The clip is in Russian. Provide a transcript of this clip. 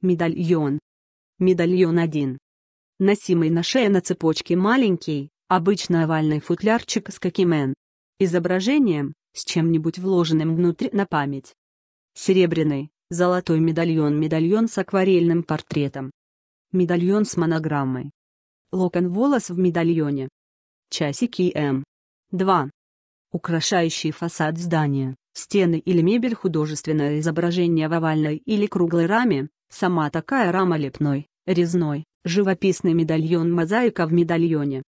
Медальон. Медальон 1. Носимый на шее на цепочке маленький, обычно овальный футлярчик с какимен. Изображением, с чем-нибудь вложенным внутрь на память. Серебряный, золотой медальон медальон с акварельным портретом. Медальон с монограммой. Локон волос в медальоне. Часики М. 2. Украшающий фасад здания, стены или мебель художественное изображение в овальной или круглой раме, Сама такая рама лепной, резной, живописный медальон-мозаика в медальоне,